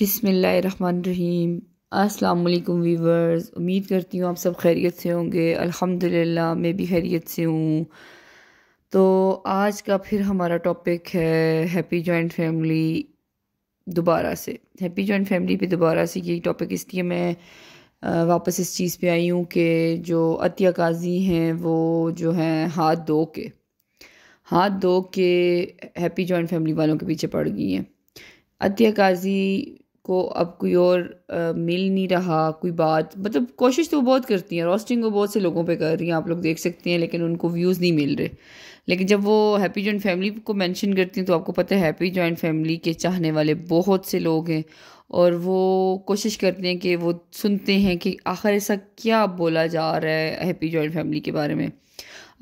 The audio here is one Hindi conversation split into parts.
बिसमीम अस्सलाम वीवर्स उम्मीद करती हूँ आप सब खैरियत से होंगे अल्हम्दुलिल्लाह मैं भी खैरियत से हूँ तो आज का फिर हमारा टॉपिक है हैप्पी जॉइंट फैमिली दोबारा से हैप्पी जॉइंट फैमिली पे दोबारा से ये टॉपिक इसलिए मैं वापस इस चीज़ पे आई हूँ कि जो अतिया काजी हैं वो जो हैं हाथ धो के हाथ धो के हैप्पी जॉइंट फैमिली वालों के पीछे पड़ गई हैं अतिया काजी को अब कोई और आ, मिल नहीं रहा कोई बात मतलब कोशिश तो वो बहुत करती हैं रोस्टिंग वो बहुत से लोगों पे कर रही हैं आप लोग देख सकते हैं लेकिन उनको व्यूज़ नहीं मिल रहे लेकिन जब वो हैप्पी जॉइंट फैमिली को मेंशन करती हैं तो आपको पता है हैप्पी जॉइंट फैमिली के चाहने वाले बहुत से लोग हैं और वो कोशिश करते हैं कि वो सुनते हैं कि आखिर ऐसा क्या बोला जा रहा है हैप्पी जॉइंट फैमिली के बारे में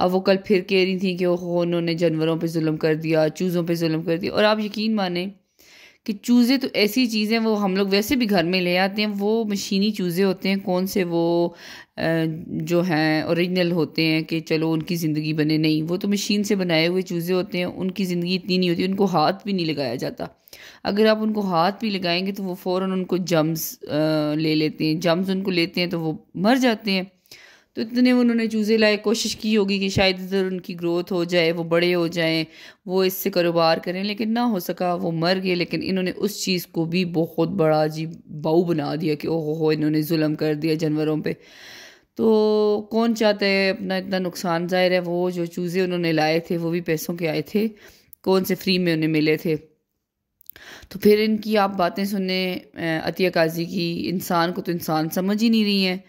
अब वो कल फिर कह रही थी कि उन्होंने जानवरों पर जुल्म कर दिया चूज़ों पर जुल्म कर दिया और आप यकीन माने कि चूज़े तो ऐसी चीज़ें वो हम लोग वैसे भी घर में ले आते हैं वो मशीनी चूज़े होते हैं कौन से वो जो हैं ओरिजिनल होते हैं कि चलो उनकी ज़िंदगी बने नहीं वो तो मशीन से बनाए हुए चूज़े होते हैं उनकी ज़िंदगी इतनी नहीं होती उनको हाथ भी नहीं लगाया जाता अगर आप उनको हाथ भी लगाएंगे तो वो फ़ौर उनको जम्स ले लेते हैं जम्स उनको लेते हैं तो वो मर जाते हैं तो इतने उन्होंने चूज़े लाए कोशिश की होगी कि शायद इधर उनकी ग्रोथ हो जाए वो बड़े हो जाएं वो इससे कारोबार करें लेकिन ना हो सका वो मर गए लेकिन इन्होंने उस चीज़ को भी बहुत बड़ा जी बाऊ बना दिया कि ओहो हो इन्होंने म कर दिया जानवरों पर तो कौन चाहता है अपना इतना नुकसान जाहिर है वो जो चूज़े उन्होंने लाए थे वो भी पैसों के आए थे कौन से फ्री में उन्हें मिले थे तो फिर इनकी आप बातें सुने अतिया काजी की इंसान को तो इंसान समझ ही नहीं रही हैं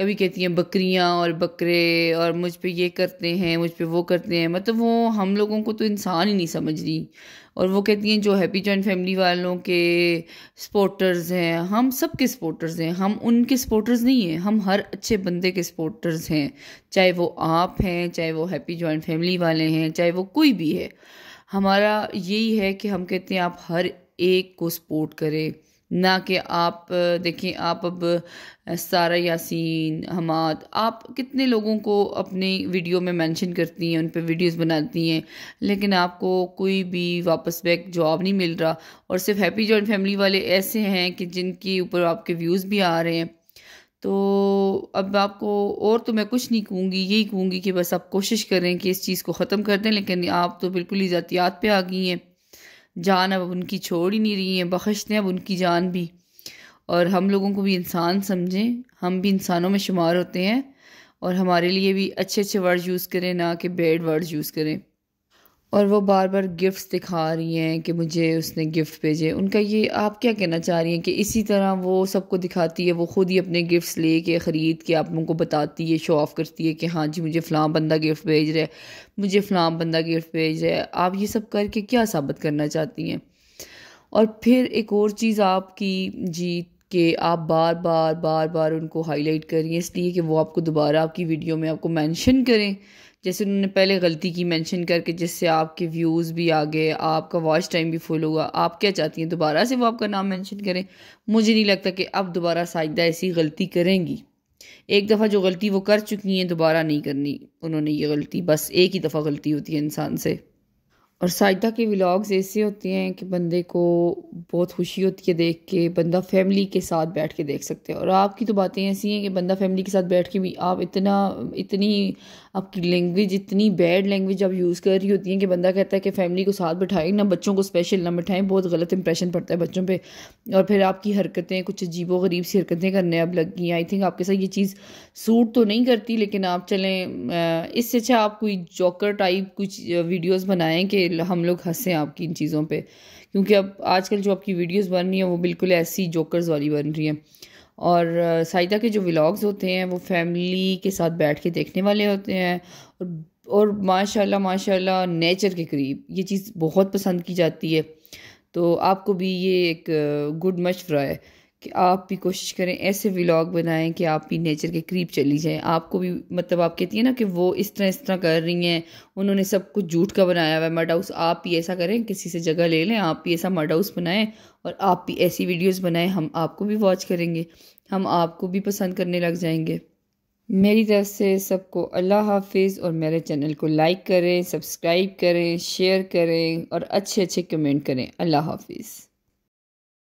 कभी कहती हैं बकरियाँ और बकरे और मुझ पे ये करते हैं मुझ पे वो करते हैं मतलब वो हम लोगों को तो इंसान ही नहीं समझ रही और वो कहती हैं जो हैप्पी जॉइंट फैमिली वालों के सपोर्टर्स हैं हम सब के सपोर्टर्स हैं हम उनके सपोर्टर्स नहीं हैं हम हर अच्छे बंदे के सपोर्टर्स हैं चाहे वो आप हैं चाहे वो हैप्पी जॉइंट फैमिली वाले हैं चाहे वो कोई भी है हमारा यही है कि हम कहते हैं आप हर एक को सपोर्ट करें ना कि आप देखें आप अब सारा यासीन हमाद आप कितने लोगों को अपनी वीडियो में मेंशन करती हैं उन पर वीडियोस बनाती हैं लेकिन आपको कोई भी वापस बैक जवाब नहीं मिल रहा और सिर्फ हैप्पी जॉइंट फैमिली वाले ऐसे हैं कि जिनके ऊपर आपके व्यूज़ भी आ रहे हैं तो अब आपको और तो मैं कुछ नहीं कहूँगी यही कहूँगी कि बस आप कोशिश करें कि इस चीज़ को ख़त्म कर दें लेकिन आप तो बिल्कुल ही ज़ातियात पर आ गई हैं जान अब उनकी छोड़ ही नहीं रही है बख्श दें अब उनकी जान भी और हम लोगों को भी इंसान समझें हम भी इंसानों में शुमार होते हैं और हमारे लिए भी अच्छे अच्छे वर्ड यूज़ करें ना कि बेड वर्ड यूज़ करें और वो बार बार गिफ्ट्स दिखा रही हैं कि मुझे उसने गिफ्ट भेजे उनका ये आप क्या कहना चाह रही हैं कि इसी तरह वो सबको दिखाती है वो ख़ुद ही अपने गिफ्ट्स ले के ख़रीद के आप लोगों को बताती है शो ऑफ़ करती है कि हाँ जी मुझे फ़लाँ बंदा गिफ्ट भेज रहा है मुझे फ़लाँ बंदा गिफ्ट भेज रहा है आप ये सब करके क्या साबित करना चाहती हैं और फिर एक और चीज़ आपकी जीत कि आप बार बार बार बार उनको हाईलाइट करिए इसलिए कि वो आपको दोबारा आपकी वीडियो में आपको मेंशन करें जैसे उन्होंने पहले गलती की मेंशन करके जिससे आपके व्यूज़ भी आ गए आपका वॉच टाइम भी फुल हुआ आप क्या चाहती हैं दोबारा से वो आपका नाम मेंशन करें मुझे नहीं लगता कि अब दोबारा साजदा ऐसी गलती करेंगी एक दफ़ा जो गलती वो कर चुकी हैं दोबारा नहीं करनी उन्होंने ये गलती बस एक ही दफ़ा गलती होती है इंसान से और साहिदा के व्लॉग्स ऐसे होते हैं कि बंदे को बहुत खुशी होती है देख के बंदा फैमिली के साथ बैठ के देख सकते हैं और आपकी तो बातें ऐसी हैं कि बंदा फैमिली के साथ बैठ के भी आप इतना इतनी आपकी लैंग्वेज इतनी बैड लैंग्वेज आप यूज़ कर रही होती हैं कि बंदा कहता है कि फैमिली को साथ बैठाएं ना बच्चों को स्पेशल ना बैठाएं बहुत गलत इंप्रेशन पड़ता है बच्चों पर और फिर आपकी हरकतें कुछ अजीबो गरीब सी हरकतें करने अब लग गई आई थिंक आपके साथ ये चीज़ सूट तो नहीं करती लेकिन आप चलें इससे अच्छा आप कोई जॉकर टाइप कुछ वीडियोज़ बनाएँ कि हम लोग हंसें आपकी इन चीज़ों पे क्योंकि अब आजकल जो आपकी वीडियोस बन रही हैं वो बिल्कुल ऐसी जोकर्स वाली बन रही हैं और साइदा के जो व्लाग्स होते हैं वो फैमिली के साथ बैठ के देखने वाले होते हैं और और माशाल्लाह माशाल्लाह नेचर के करीब ये चीज़ बहुत पसंद की जाती है तो आपको भी ये एक गुड मशवरा है कि आप भी कोशिश करें ऐसे व्लॉग बनाएं कि आप भी नेचर के करीब चली जाएं आपको भी मतलब आप कहती हैं ना कि वो इस तरह इस तरह कर रही हैं उन्होंने सब कुछ झूठ का बनाया हुआ है मड हाउस आप भी ऐसा करें किसी से जगह ले लें आप भी ऐसा मड हाउस बनाएं और आप भी ऐसी वीडियोस बनाएं हम आपको भी वॉच करेंगे हम आपको भी पसंद करने लग जाएंगे मेरी तरफ से सबको अल्लाह हाफिज़ और मेरे चैनल को लाइक करें सब्सक्राइब करें शेयर करें और अच्छे अच्छे कमेंट करें अल्लाह हाफिज़